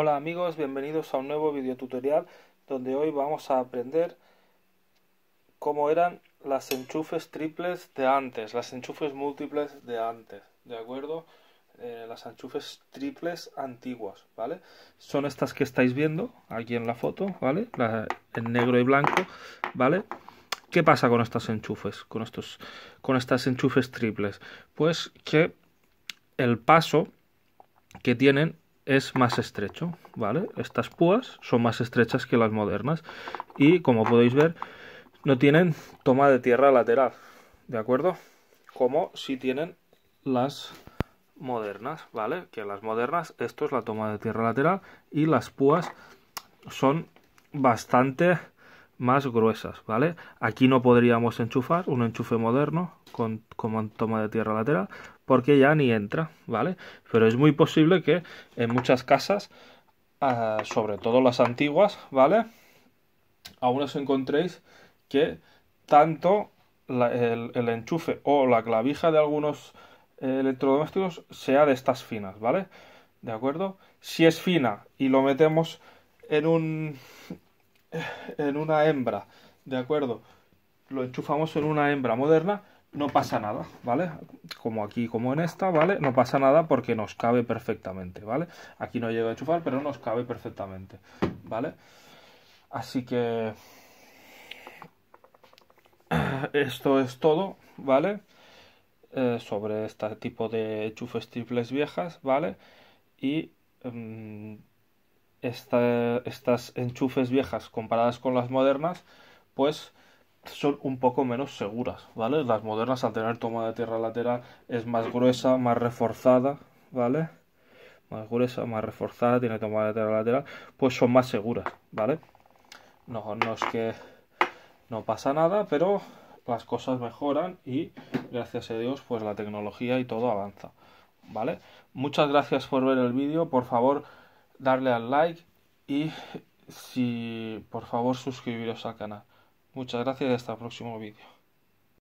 Hola amigos, bienvenidos a un nuevo video tutorial donde hoy vamos a aprender cómo eran las enchufes triples de antes, las enchufes múltiples de antes, ¿de acuerdo? Eh, las enchufes triples antiguas, ¿vale? Son estas que estáis viendo aquí en la foto, ¿vale? en negro y blanco, ¿vale? ¿Qué pasa con estas enchufes, con, estos, con estas enchufes triples? Pues que el paso que tienen es más estrecho, ¿vale? Estas púas son más estrechas que las modernas y como podéis ver no tienen toma de tierra lateral, ¿de acuerdo? Como si tienen las modernas, ¿vale? Que las modernas, esto es la toma de tierra lateral y las púas son bastante más gruesas, ¿vale? Aquí no podríamos enchufar un enchufe moderno con, con, toma de tierra lateral porque ya ni entra, ¿vale? Pero es muy posible que en muchas casas, ah, sobre todo las antiguas, ¿vale? Aún os encontréis que tanto el, enchufe o la clavija de algunos eh, electrodomésticos sea de estas finas, ¿vale? ¿De acuerdo? Si es fina y lo metemos en un en una hembra, ¿de acuerdo? Lo enchufamos en una hembra moderna, no pasa nada, ¿vale? Como aquí, como en esta, ¿vale? No pasa nada porque nos cabe perfectamente, ¿vale? Aquí no llega a enchufar, pero nos cabe perfectamente, ¿vale? Así que... Esto es todo, ¿vale? Eh, sobre este tipo de enchufes triples viejas, ¿vale? Y... Em, estas enchufes viejas comparadas con las modernas, pues son un poco menos seguras, ¿vale? Las modernas al tener toma de tierra lateral es más gruesa, más reforzada, ¿vale? Más gruesa, más reforzada, tiene toma de tierra lateral, pues son más seguras, ¿vale? No, no es que no pasa nada, pero las cosas mejoran y gracias a Dios pues la tecnología y todo avanza, ¿vale? Muchas gracias por ver el vídeo, por favor darle al like y si por favor suscribiros al canal. Muchas gracias y hasta el próximo vídeo.